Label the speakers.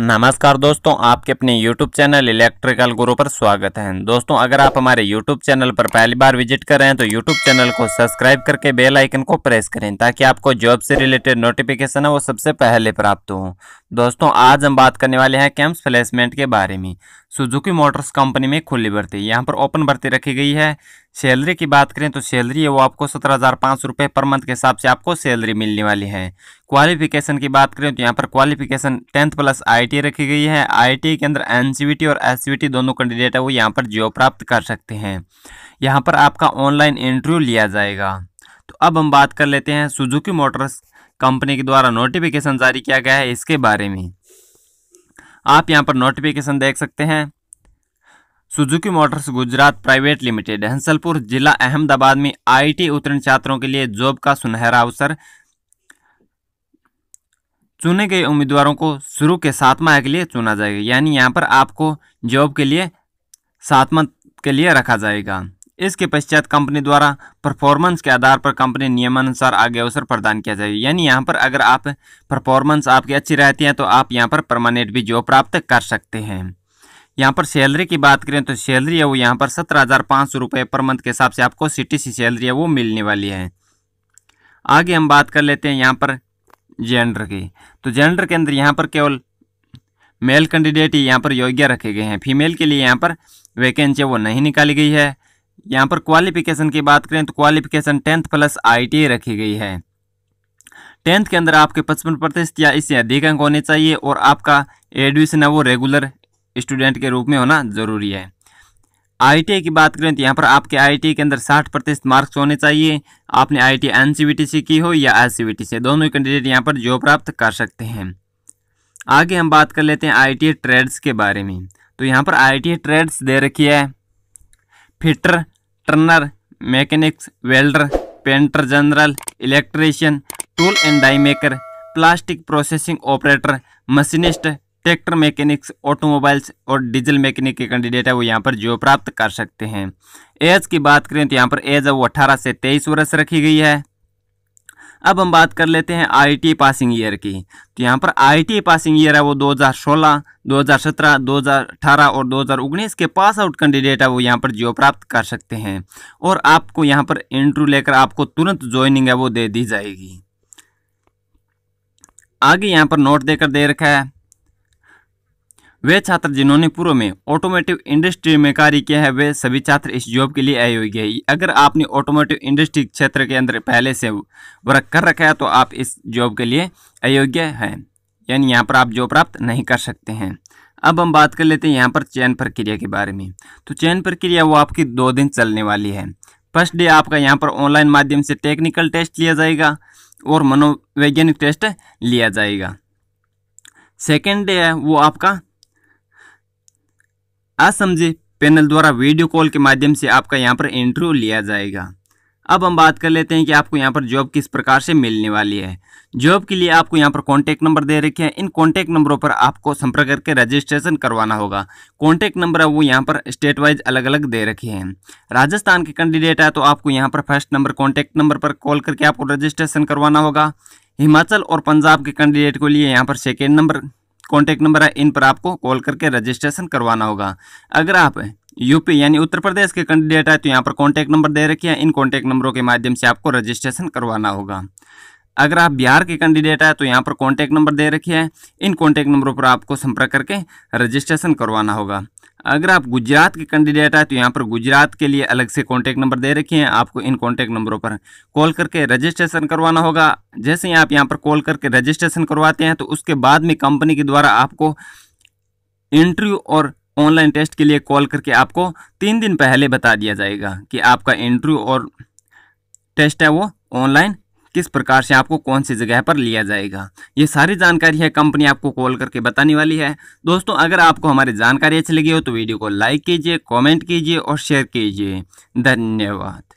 Speaker 1: नमस्कार दोस्तों आपके अपने YouTube चैनल इलेक्ट्रिकल गुरु पर स्वागत है दोस्तों अगर आप हमारे YouTube चैनल पर पहली बार विजिट कर रहे हैं तो YouTube चैनल को सब्सक्राइब करके बेल आइकन को प्रेस करें ताकि आपको जॉब से रिलेटेड नोटिफिकेशन है वो सबसे पहले प्राप्त हो दोस्तों आज हम बात करने वाले हैं कैंप्स प्लेसमेंट के बारे में सुजुकी मोटर्स कंपनी में खुली भर्ती यहाँ पर ओपन भर्ती रखी गई है सैलरी की बात करें तो सैलरी है वो आपको सत्रह हज़ार पाँच सौ रुपये पर मंथ के हिसाब से आपको सैलरी मिलने वाली है क्वालिफिकेशन की बात करें तो यहाँ पर क्वालिफिकेशन टेंथ प्लस आईटी रखी गई है आईटी के अंदर एन और एस दोनों कैंडिडेट है वो यहाँ पर जॉब प्राप्त कर सकते हैं यहाँ पर आपका ऑनलाइन इंटरव्यू लिया जाएगा तो अब हम बात कर लेते हैं सुजुकी मोटर्स कंपनी के द्वारा नोटिफिकेशन जारी किया गया है इसके बारे में आप यहाँ पर नोटिफिकेशन देख सकते हैं Suzuki motors Gujarat private limited Hansalpur जिला अहमदाबाद में आईटी उत्तीर्ण छात्रों के लिए जॉब का सुनहरा अवसर चुने गए उम्मीदवारों को शुरू के सात माह के लिए चुना जाएगा यानी यहाँ पर आपको जॉब के लिए सात माह के लिए रखा जाएगा इसके पश्चात कंपनी द्वारा परफॉर्मेंस के आधार पर कंपनी नियमानुसार आगे अवसर प्रदान किया जाएगा यानी यहाँ पर अगर आप परफॉर्मेंस आपकी अच्छी रहती है तो आप यहाँ पर परमानेंट भी जॉब प्राप्त कर सकते हैं यहाँ पर सैलरी की बात करें तो सैलरी है वो यहाँ पर सत्रह हज़ार पाँच सौ रुपये पर मंथ के हिसाब से आपको सी सैलरी है वो मिलने वाली है आगे हम बात कर लेते हैं यहाँ पर जेंडर की तो जेंडर के अंदर यहाँ पर केवल मेल कैंडिडेट ही यहाँ पर योग्य रखे गए हैं फीमेल के लिए यहाँ पर वैकेंसी वो नहीं निकाली गई है यहाँ पर क्वालिफिकेशन की बात करें तो क्वालिफिकेशन टेंथ प्लस आई रखी गई है टेंथ के अंदर आपके पचपन प्रतिशत या इससे अधिक अंक होने चाहिए और आपका एडमिशन है वो रेगुलर स्टूडेंट के रूप में होना ज़रूरी है आई की बात करें तो यहाँ पर आपके आई के अंदर 60 प्रतिशत मार्क्स होने चाहिए आपने आई टी से की हो या से दोनों कैंडिडेट यहाँ पर जॉब प्राप्त कर सकते हैं आगे हम बात कर लेते हैं आई ट्रेड्स के बारे में तो यहाँ पर आई ट्रेड्स दे रखी है fitter turner mechanics welder painter general electrician tool and die maker plastic processing operator machinist tractor mechanics automobiles और डीजल मैकेनिक के कैंडिडेट है वो यहाँ पर जो प्राप्त कर सकते हैं एज की बात करें तो यहाँ पर एज अब वो अठारह से तेईस वर्ष रखी गई है अब हम बात कर लेते हैं आई पासिंग ईयर की तो यहाँ पर आई पासिंग ईयर है वो 2016, 2017, 2018 और 2019 के पास आउट कैंडिडेट है वो यहाँ पर जियो प्राप्त कर सकते हैं और आपको यहाँ पर इंटरव्यू लेकर आपको तुरंत ज्वाइनिंग है वो दे दी जाएगी आगे यहाँ पर नोट देकर दे रखा है वे छात्र जिन्होंने पूर्व में ऑटोमोटिव इंडस्ट्री में कार्य किया है वे सभी छात्र इस जॉब के लिए अयोग्य है अगर आपने ऑटोमोटिव इंडस्ट्री क्षेत्र के अंदर पहले से वर्क कर रखा है तो आप इस जॉब के लिए अयोग्य हैं यानी यहाँ पर आप जॉब प्राप्त नहीं कर सकते हैं अब हम बात कर लेते हैं यहाँ पर चयन प्रक्रिया के बारे में तो चयन प्रक्रिया वो आपकी दो दिन चलने वाली है फर्स्ट डे आपका यहाँ पर ऑनलाइन माध्यम से टेक्निकल टेस्ट लिया जाएगा और मनोवैज्ञानिक टेस्ट लिया जाएगा सेकेंड डे है वो आपका आज समझे पैनल द्वारा वीडियो कॉल के माध्यम से आपका यहाँ पर इंटरव्यू लिया जाएगा अब हम बात कर लेते हैं कि आपको यहाँ पर जॉब किस प्रकार से मिलने वाली है जॉब के लिए आपको यहाँ पर कॉन्टैक्ट नंबर दे रखे हैं इन कॉन्टैक्ट नंबरों पर आपको संपर्क करके रजिस्ट्रेशन करवाना होगा कॉन्टैक्ट नंबर है वो यहाँ पर स्टेट वाइज अलग अलग दे रखे हैं राजस्थान के कैंडिडेट है तो आपको यहाँ पर फर्स्ट नंबर कॉन्टैक्ट नंबर पर कॉल करके आपको रजिस्ट्रेशन करवाना होगा हिमाचल और पंजाब के कैंडिडेट के लिए यहाँ पर सेकेंड नंबर कॉन्टैक्ट नंबर है इन पर आपको कॉल करके रजिस्ट्रेशन करवाना होगा अगर आप यूपी यानी उत्तर प्रदेश के कैंडिडेट है तो यहाँ पर कॉन्टैक्ट नंबर दे रखिए इन कॉन्टैक्ट नंबरों के माध्यम से आपको रजिस्ट्रेशन करवाना होगा अगर आप बिहार के कैंडिडेट है तो यहाँ पर कॉन्टैक्ट नंबर दे रखे हैं इन कॉन्टैक्ट नंबरों पर आपको संपर्क करके रजिस्ट्रेशन करवाना होगा अगर आप गुजरात के कैंडिडेट है तो यहाँ पर गुजरात के लिए अलग से कॉन्टैक्ट नंबर दे रखे हैं आपको इन कॉन्टैक्ट नंबरों पर कॉल करके रजिस्ट्रेशन करवाना होगा जैसे ही आप यहाँ पर कॉल करके रजिस्ट्रेशन करवाते हैं तो उसके बाद में कंपनी के द्वारा आपको इंटरव्यू और ऑनलाइन टेस्ट के लिए कॉल करके आपको तीन दिन पहले बता दिया जाएगा कि आपका इंटरव्यू और टेस्ट है वो ऑनलाइन किस प्रकार से आपको कौन सी जगह पर लिया जाएगा ये सारी जानकारी है कंपनी आपको कॉल करके बताने वाली है दोस्तों अगर आपको हमारी जानकारी अच्छी लगी हो तो वीडियो को लाइक कीजिए कॉमेंट कीजिए और शेयर कीजिए धन्यवाद